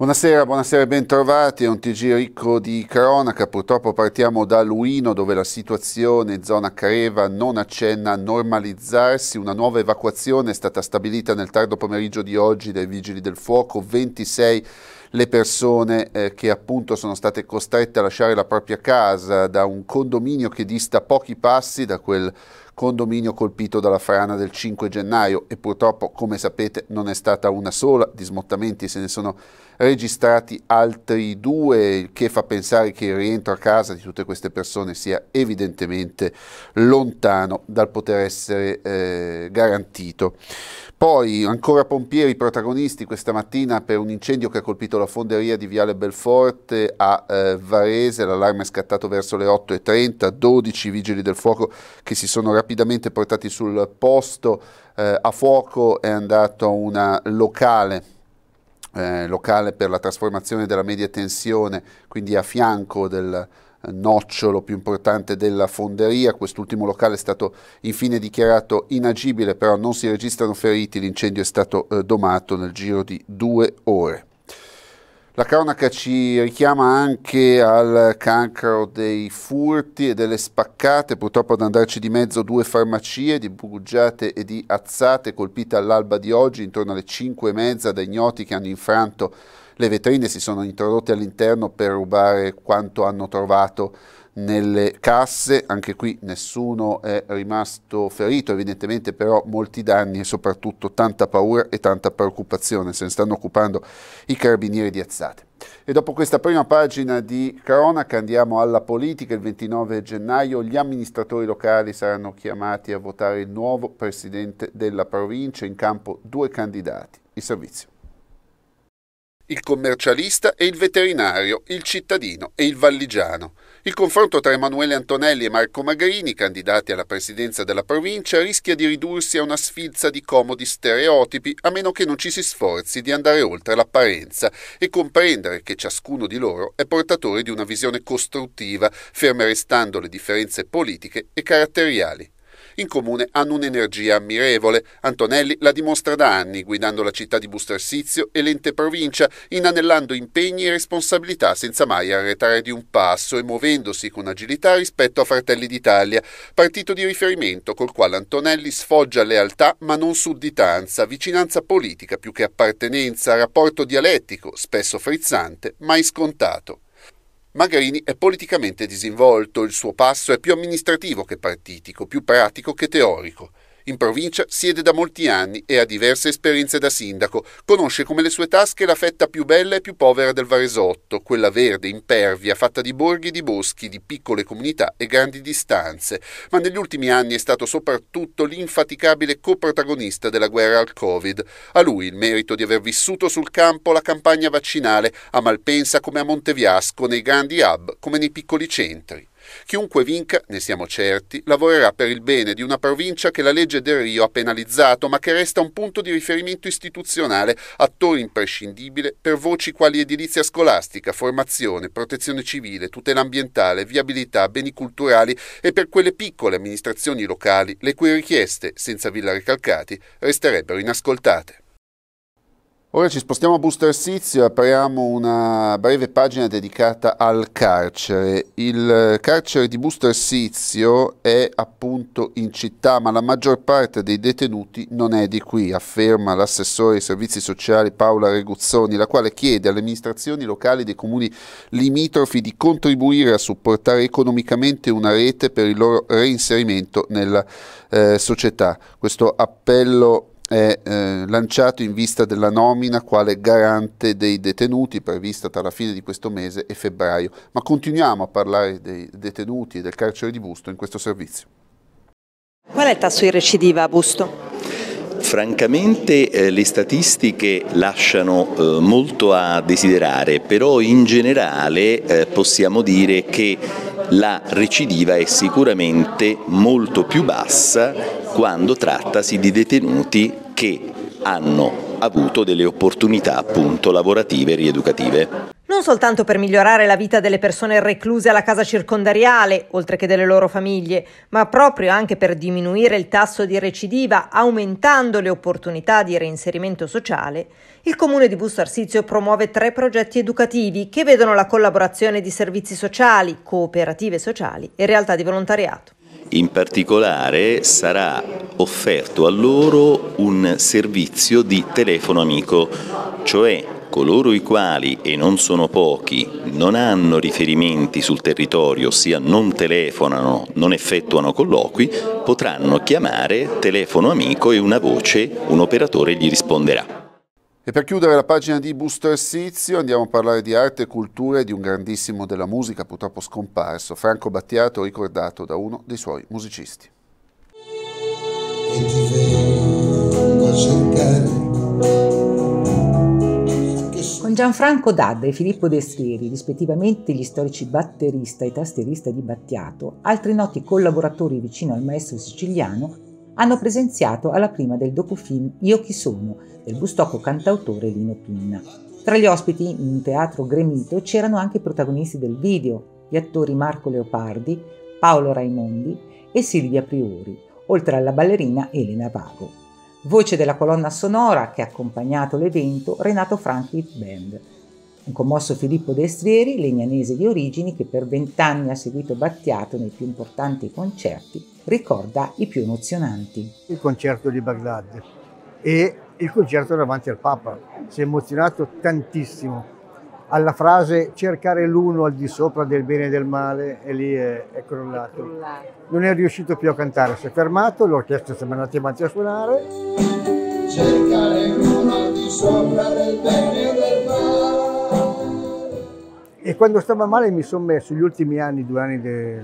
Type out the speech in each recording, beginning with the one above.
Buonasera, buonasera e bentrovati, è un TG ricco di cronaca, purtroppo partiamo da Luino dove la situazione in zona Creva non accenna a normalizzarsi, una nuova evacuazione è stata stabilita nel tardo pomeriggio di oggi dai Vigili del Fuoco, 26 le persone eh, che appunto sono state costrette a lasciare la propria casa da un condominio che dista pochi passi da quel condominio colpito dalla frana del 5 gennaio e purtroppo, come sapete, non è stata una sola, di smottamenti se ne sono registrati altri due, il che fa pensare che il rientro a casa di tutte queste persone sia evidentemente lontano dal poter essere eh, garantito. Poi ancora pompieri protagonisti questa mattina per un incendio che ha colpito la fonderia di Viale Belforte a eh, Varese, l'allarme è scattato verso le 8.30, 12 vigili del fuoco che si sono rappresentati rapidamente portati sul posto, eh, a fuoco è andato una locale, eh, locale per la trasformazione della media tensione, quindi a fianco del eh, nocciolo più importante della fonderia. Quest'ultimo locale è stato infine dichiarato inagibile, però non si registrano feriti, l'incendio è stato eh, domato nel giro di due ore. La cronaca ci richiama anche al cancro dei furti e delle spaccate, purtroppo ad andarci di mezzo due farmacie di Bugiate e di Azzate colpite all'alba di oggi intorno alle 5 e mezza da ignoti che hanno infranto le vetrine, si sono introdotte all'interno per rubare quanto hanno trovato nelle casse, anche qui nessuno è rimasto ferito, evidentemente però molti danni e soprattutto tanta paura e tanta preoccupazione, se ne stanno occupando i carabinieri di Azzate. E dopo questa prima pagina di cronaca andiamo alla politica. Il 29 gennaio gli amministratori locali saranno chiamati a votare il nuovo presidente della provincia, in campo due candidati. Il servizio il commercialista e il veterinario, il cittadino e il valligiano. Il confronto tra Emanuele Antonelli e Marco Magrini, candidati alla presidenza della provincia, rischia di ridursi a una sfilza di comodi stereotipi, a meno che non ci si sforzi di andare oltre l'apparenza e comprendere che ciascuno di loro è portatore di una visione costruttiva, ferme restando le differenze politiche e caratteriali in comune hanno un'energia ammirevole. Antonelli la dimostra da anni, guidando la città di Bustarsizio e l'ente provincia, inanellando impegni e responsabilità senza mai arretrare di un passo e muovendosi con agilità rispetto a Fratelli d'Italia, partito di riferimento col quale Antonelli sfoggia lealtà ma non sudditanza, vicinanza politica più che appartenenza, rapporto dialettico, spesso frizzante, mai scontato. Magrini è politicamente disinvolto, il suo passo è più amministrativo che partitico, più pratico che teorico. In provincia siede da molti anni e ha diverse esperienze da sindaco. Conosce come le sue tasche la fetta più bella e più povera del Varesotto, quella verde, impervia, fatta di borghi e di boschi, di piccole comunità e grandi distanze. Ma negli ultimi anni è stato soprattutto l'infaticabile coprotagonista della guerra al Covid. A lui il merito di aver vissuto sul campo la campagna vaccinale, a Malpensa come a Monteviasco, nei grandi hub come nei piccoli centri. Chiunque vinca, ne siamo certi, lavorerà per il bene di una provincia che la legge del Rio ha penalizzato, ma che resta un punto di riferimento istituzionale, attore imprescindibile per voci quali edilizia scolastica, formazione, protezione civile, tutela ambientale, viabilità, beni culturali e per quelle piccole amministrazioni locali, le cui richieste, senza Villa Ricalcati, resterebbero inascoltate. Ora ci spostiamo a Booster Sizio, apriamo una breve pagina dedicata al carcere. Il carcere di Booster Sizio è appunto in città, ma la maggior parte dei detenuti non è di qui, afferma l'assessore ai servizi sociali Paola Reguzzoni, la quale chiede alle amministrazioni locali dei comuni limitrofi di contribuire a supportare economicamente una rete per il loro reinserimento nella eh, società. Questo appello è eh, lanciato in vista della nomina quale garante dei detenuti prevista tra la fine di questo mese e febbraio. Ma continuiamo a parlare dei detenuti e del carcere di Busto in questo servizio. Qual è il tasso di recidiva a Busto? Francamente eh, le statistiche lasciano eh, molto a desiderare, però in generale eh, possiamo dire che la recidiva è sicuramente molto più bassa quando trattasi di detenuti che hanno avuto delle opportunità appunto lavorative e rieducative non soltanto per migliorare la vita delle persone recluse alla casa circondariale, oltre che delle loro famiglie, ma proprio anche per diminuire il tasso di recidiva, aumentando le opportunità di reinserimento sociale, il Comune di Busto Arsizio promuove tre progetti educativi che vedono la collaborazione di servizi sociali, cooperative sociali e realtà di volontariato. In particolare sarà offerto a loro un servizio di telefono amico, cioè coloro i quali, e non sono pochi, non hanno riferimenti sul territorio, ossia non telefonano, non effettuano colloqui, potranno chiamare telefono amico e una voce, un operatore gli risponderà. E per chiudere la pagina di Busto Sizio andiamo a parlare di arte e cultura e di un grandissimo della musica purtroppo scomparso, Franco Battiato ricordato da uno dei suoi musicisti. E ti vengo a cercare con Gianfranco Dadda e Filippo Destrieri, rispettivamente gli storici batterista e tastierista di Battiato, altri noti collaboratori vicino al maestro siciliano, hanno presenziato alla prima del docufilm Io chi sono del bustocco cantautore Lino Pinna. Tra gli ospiti in un teatro gremito c'erano anche i protagonisti del video, gli attori Marco Leopardi, Paolo Raimondi e Silvia Priori, oltre alla ballerina Elena Vago. Voce della colonna sonora che ha accompagnato l'evento Renato Franchi Hit Band. Un commosso Filippo Destrieri, legnanese di origini, che per vent'anni ha seguito Battiato nei più importanti concerti, ricorda i più emozionanti. Il concerto di Baghdad e il concerto davanti al Papa. Si è emozionato tantissimo alla frase cercare l'uno al di sopra del bene e del male e lì è, è crollato. è crollato. Non è riuscito più a cantare, si è fermato, l'orchestra si è andata avanti a suonare. Cercare l'uno al di sopra del bene e del male. E quando stava male mi sono messo, gli ultimi anni, due anni, de,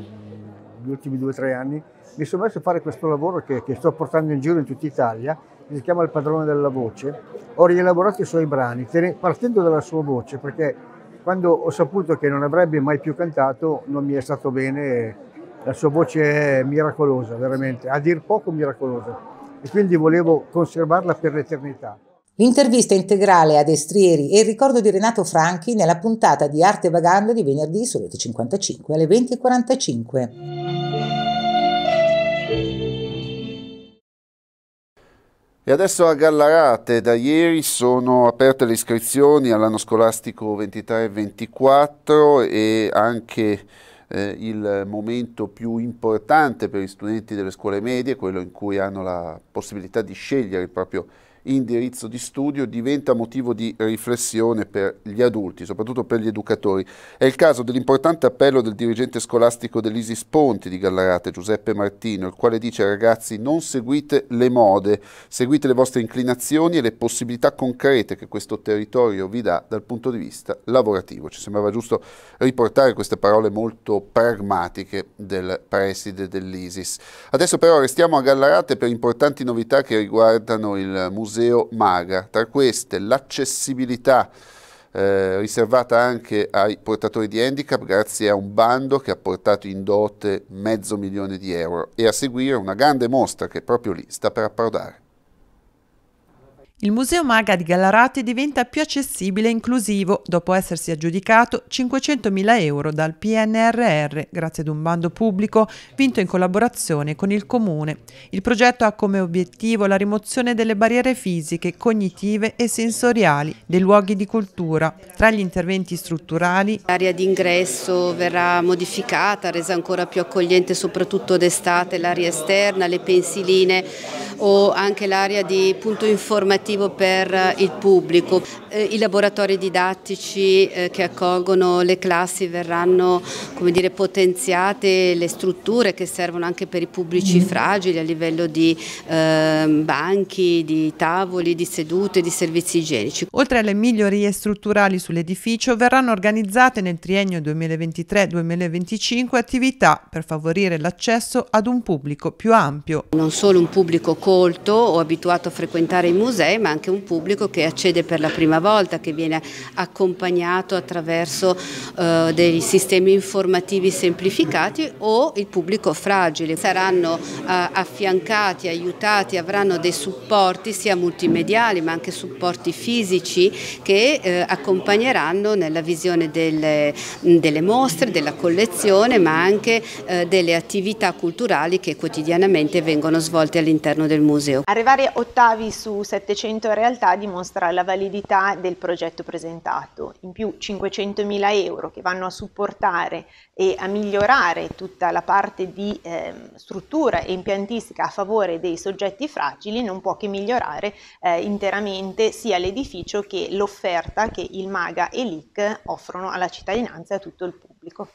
gli ultimi due o tre anni, mi sono messo a fare questo lavoro che, che sto portando in giro in tutta Italia mi si chiama Il padrone della voce, ho rielaborato i suoi brani partendo dalla sua voce perché quando ho saputo che non avrebbe mai più cantato non mi è stato bene, la sua voce è miracolosa, veramente, a dir poco miracolosa e quindi volevo conservarla per l'eternità. L'intervista integrale ad Estrieri e il ricordo di Renato Franchi nella puntata di Arte Vagando di venerdì sulle 55 alle 20.45. E adesso a Gallarate, da ieri sono aperte le iscrizioni all'anno scolastico 23-24 e anche eh, il momento più importante per gli studenti delle scuole medie, quello in cui hanno la possibilità di scegliere il proprio indirizzo di studio diventa motivo di riflessione per gli adulti, soprattutto per gli educatori. È il caso dell'importante appello del dirigente scolastico dell'Isis Ponti di Gallarate, Giuseppe Martino, il quale dice ragazzi non seguite le mode, seguite le vostre inclinazioni e le possibilità concrete che questo territorio vi dà dal punto di vista lavorativo. Ci sembrava giusto riportare queste parole molto pragmatiche del preside dell'Isis. Adesso però restiamo a Gallarate per importanti novità che riguardano il museo museo Maga. Tra queste l'accessibilità eh, riservata anche ai portatori di handicap grazie a un bando che ha portato in dote mezzo milione di euro e a seguire una grande mostra che proprio lì sta per approdare. Il Museo Maga di Gallarate diventa più accessibile e inclusivo dopo essersi aggiudicato 500.000 euro dal PNRR grazie ad un bando pubblico vinto in collaborazione con il Comune. Il progetto ha come obiettivo la rimozione delle barriere fisiche, cognitive e sensoriali dei luoghi di cultura. Tra gli interventi strutturali l'area d'ingresso verrà modificata, resa ancora più accogliente soprattutto d'estate, l'area esterna, le pensiline o anche l'area di punto informativo interattivo per eh, il pubblico. Eh, I laboratori didattici eh, che accolgono le classi verranno dire, potenziate le strutture che servono anche per i pubblici mm. fragili a livello di eh, banchi, di tavoli, di sedute, di servizi igienici. Oltre alle migliorie strutturali sull'edificio verranno organizzate nel triennio 2023-2025 attività per favorire l'accesso ad un pubblico più ampio. Non solo un pubblico colto o abituato a frequentare i musei, ma anche un pubblico che accede per la prima volta, che viene accompagnato attraverso eh, dei sistemi informativi semplificati o il pubblico fragile. Saranno eh, affiancati, aiutati, avranno dei supporti sia multimediali ma anche supporti fisici che eh, accompagneranno nella visione delle, delle, mostre, della collezione ma anche eh, delle attività culturali che quotidianamente vengono svolte all'interno del museo. Arrivare ottavi su 700 500 in realtà dimostra la validità del progetto presentato, in più 500.000 euro che vanno a supportare e a migliorare tutta la parte di eh, struttura e impiantistica a favore dei soggetti fragili non può che migliorare eh, interamente sia l'edificio che l'offerta che il MAGA e l'IC offrono alla cittadinanza e a tutto il pubblico.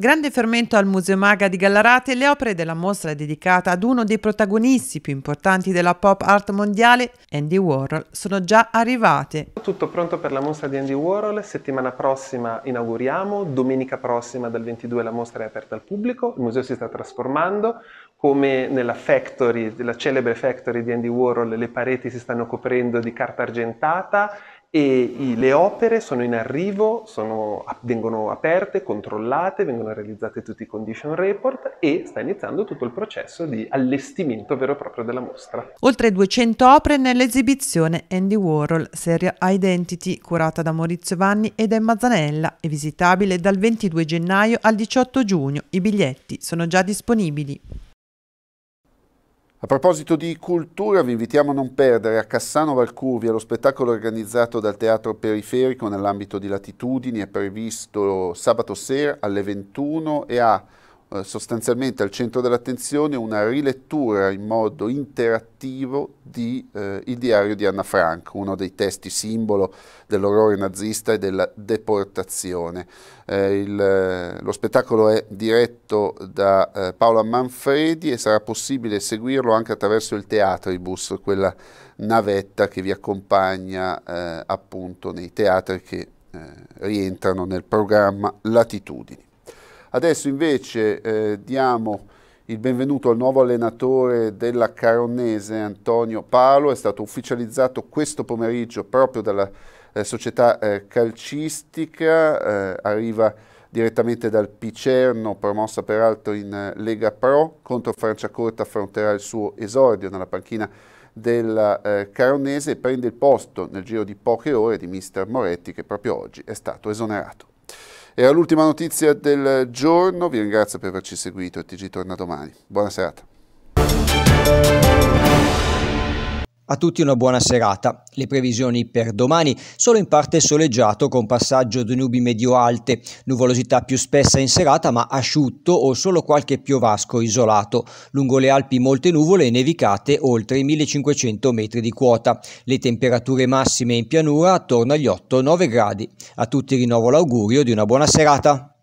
Grande fermento al Museo Maga di Gallarate le opere della mostra dedicata ad uno dei protagonisti più importanti della pop art mondiale, Andy Warhol, sono già arrivate. Tutto pronto per la mostra di Andy Warhol, settimana prossima inauguriamo, domenica prossima dal 22 la mostra è aperta al pubblico, il museo si sta trasformando, come nella factory, la celebre factory di Andy Warhol, le pareti si stanno coprendo di carta argentata e i, le opere sono in arrivo, sono, vengono aperte, controllate, vengono realizzate tutti i condition report e sta iniziando tutto il processo di allestimento vero e proprio della mostra. Oltre 200 opere nell'esibizione Andy Warhol serie Identity, curata da Maurizio Vanni ed Emma Zanella è visitabile dal 22 gennaio al 18 giugno. I biglietti sono già disponibili. A proposito di cultura, vi invitiamo a non perdere a Cassano Valcuvia lo spettacolo organizzato dal Teatro Periferico nell'ambito di Latitudini, è previsto sabato sera alle 21 e a eh, sostanzialmente al centro dell'attenzione una rilettura in modo interattivo di eh, Il diario di Anna Frank, uno dei testi simbolo dell'orrore nazista e della deportazione. Eh, il, eh, lo spettacolo è diretto da eh, Paola Manfredi e sarà possibile seguirlo anche attraverso il Teatribus, quella navetta che vi accompagna appunto nei teatri che rientrano nel programma Latitudini. Adesso invece eh, diamo il benvenuto al nuovo allenatore della Caronese, Antonio Palo, è stato ufficializzato questo pomeriggio proprio dalla eh, società eh, calcistica, eh, arriva direttamente dal Picerno, promossa peraltro in eh, Lega Pro, contro Franciacorta affronterà il suo esordio nella panchina della eh, Caronese e prende il posto nel giro di poche ore di mister Moretti che proprio oggi è stato esonerato. Era l'ultima notizia del giorno, vi ringrazio per averci seguito e TG torna domani. Buona serata. A tutti una buona serata. Le previsioni per domani solo in parte soleggiato con passaggio di nubi medio-alte, nuvolosità più spessa in serata ma asciutto o solo qualche piovasco isolato. Lungo le Alpi molte nuvole e nevicate oltre i 1500 metri di quota. Le temperature massime in pianura attorno agli 8-9 gradi. A tutti rinnovo l'augurio di una buona serata.